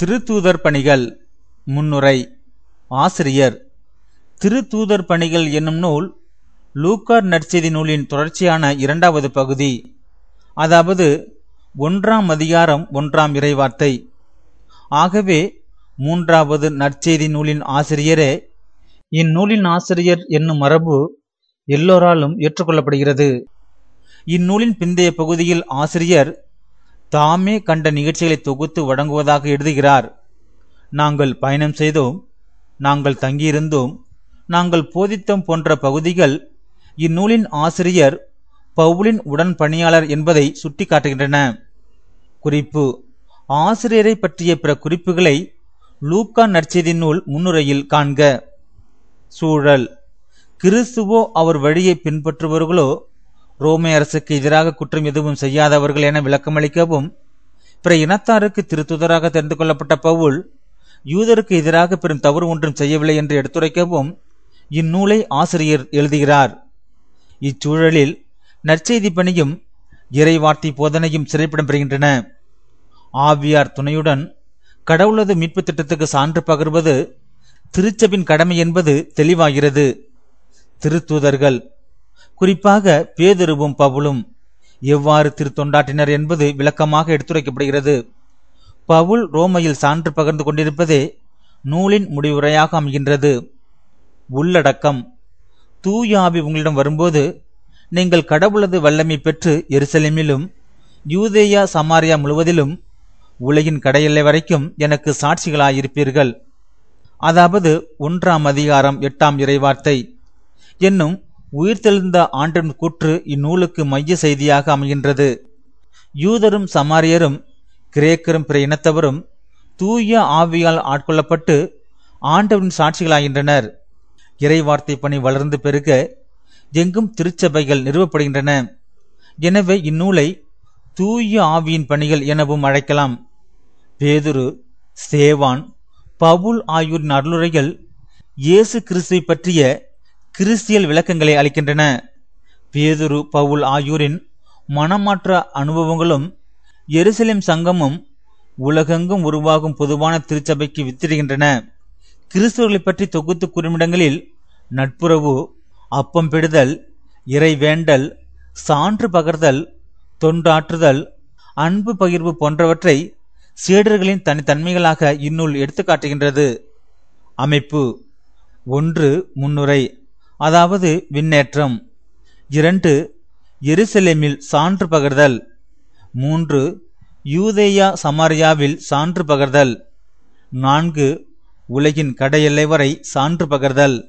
திருத்தூதர் பணிகள் முன்னுரை ஆசிரியர் திருத்தூதர் பணிகள் என்னும் நூல் லூக்கார் நற்செய்தி நூலின் தொடர்ச்சியான இரண்டாவது பகுதி அதாவது ஒன்றாம் அதிகாரம் ஒன்றாம் இறைவார்த்தை ஆகவே மூன்றாவது நற்செய்தி நூலின் ஆசிரியரே இந்நூலின் ஆசிரியர் என்னும் மரபு எல்லோராலும் ஏற்றுக்கொள்ளப்படுகிறது இந்நூலின் பிந்தைய பகுதியில் ஆசிரியர் தாமே கண்ட நிகழ்ச்சிகளை தொகுத்து வழங்குவதாக எழுதுகிறார் நாங்கள் பயணம் செய்தோம் நாங்கள் தங்கியிருந்தோம் நாங்கள் போதித்தோம் போன்ற பகுதிகள் இந்நூலின் ஆசிரியர் பவுலின் உடன் பணியாளர் என்பதை சுட்டிக்காட்டுகின்றன குறிப்பு ஆசிரியரை பற்றிய பிற குறிப்புகளை லூக்கா நற்செய்தி நூல் முன்னுரையில் காண்க சூழல் கிறிஸ்துவோ அவர் வழியை பின்பற்றுபவர்களோ ரோமை அரசுக்கு எதிராக குற்றம் எதுவும் செய்யாதவர்கள் என விளக்கமளிக்கவும் பிற இனத்தாருக்கு திருத்துதராக தெரிந்து கொள்ளப்பட்ட பவுல் யூதருக்கு எதிராக பெரும் தவறு ஒன்றும் செய்யவில்லை என்று எடுத்துரைக்கவும் இந்நூலை ஆசிரியர் எழுதுகிறார் இச்சூழலில் நற்செய்தி பணியும் இறைவார்த்தை போதனையும் சிறைப்படம் பெறுகின்றன ஆவியார் துணையுடன் கடவுளது மீட்பு திட்டத்துக்கு சான்று பகிர்வது திருச்சபின் கடமை என்பது தெளிவாகிறது திருத்தூதர்கள் குறிப்பாக பேதெருவும் பவுலும் எவ்வாறு திருத்தொண்டாட்டினர் என்பது விளக்கமாக எடுத்துரைக்கப்படுகிறது பவுல் ரோமையில் சான்று பகிர்ந்து கொண்டிருப்பதே நூலின் முடிவுரையாக அமைகின்றது உள்ளடக்கம் தூயாவி உங்களிடம் வரும்போது நீங்கள் கடவுளது வல்லமை பெற்று எருசலேமிலும் யூதேயா சமாரியா முழுவதிலும் உலகின் கடையெல்லை வரைக்கும் எனக்கு சாட்சிகளாயிருப்பீர்கள் அதாவது ஒன்றாம் அதிகாரம் எட்டாம் இறைவார்த்தை என்னும் உயிர்த்தெழுந்த ஆண்டின் கூற்று இந்நூலுக்கு மைய செய்தியாக அமைகின்றது யூதரும் சமாரியரும் கிரேக்கரும் பிற இனத்தவரும் தூய ஆவியால் ஆட்கொள்ளப்பட்டு ஆண்டவின் சாட்சிகளாகின்றனர் இறைவார்த்தை பணி வளர்ந்து பெருக எங்கும் திருச்சபைகள் நிறுவப்படுகின்றன எனவே இந்நூலை தூய ஆவியின் பணிகள் எனவும் அழைக்கலாம் பேதுரு சேவான் பவுல் ஆகியோரின் அருளுரைகள் இயேசு கிறிஸ்துவை பற்றிய கிறிஸ்தியல் விளக்கங்களை அளிக்கின்றன பேதுரு பவுல் ஆகியோரின் மனமாற்ற அனுபவங்களும் எருசலேம் சங்கமும் உலகெங்கும் உருவாகும் பொதுவான திருச்சபைக்கு வித்திடுகின்றன கிறிஸ்தவர்களை பற்றி தொகுத்து குறிமிடங்களில் நட்புறவு அப்பம் பெடுதல் இறை வேண்டல் சான்று பகர்தல் தொண்டாற்றுதல் அன்பு பகிர்வு போன்றவற்றை சீடர்களின் தனித்தன்மைகளாக இந்நூல் எடுத்துக்காட்டுகின்றது அமைப்பு ஒன்று முன்னுரை அதாவது விண்ணேற்றம் இரண்டு எருசலேமில் சான்று பகர்தல் மூன்று யூதேயா சமாரியாவில் சான்று பகர்தல் நான்கு உலகின் கடையெல்லை வரை சான்று பகர்தல்